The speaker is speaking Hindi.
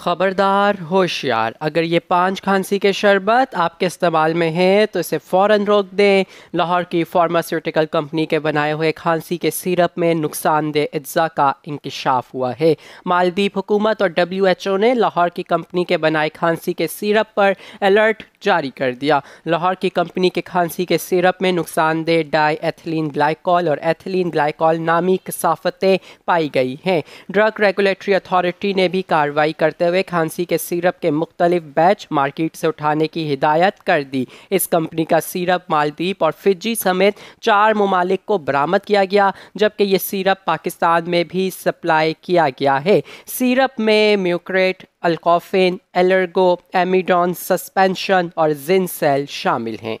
ख़बरदार होशियार अगर ये पांच खांसी के शरबत आपके इस्तेमाल में हैं तो इसे फ़ौर रोक दें लाहौर की फार्मास्यूटिकल कंपनी के बनाए हुए खांसी के सिरप में नुकसानदेह अज्जा का इंकशाफ हुआ है मालदीप हुकूमत और डब्ल्यू एच ओ ने लाहौर की कंपनी के बनाए खांसी के सिरप पर अलर्ट जारी कर दिया लाहौर की कंपनी के खांसी के सिरप में नुकसानदेह डाई एथिलीन ग्लाइकॉल और एथिलीन ग्लाइकॉल नामी कसाफतें पाई गई हैं ड्रग रेगुलेटरी अथॉरिटी ने भी कार्रवाई करते हुए खांसी के सिरप के मुख्तलिफ बैच मार्केट से उठाने की हिदायत कर दी इस कंपनी का सिरप मालदीप और फिजी समेत चार ममालिक को बरामद किया गया जबकि ये सिरप पाकिस्तान में भी सप्लाई किया गया है सिरप में म्यूक्रेट अल्कोफिन एलर्गो एमिडॉन सस्पेंशन और जिनसेल शामिल हैं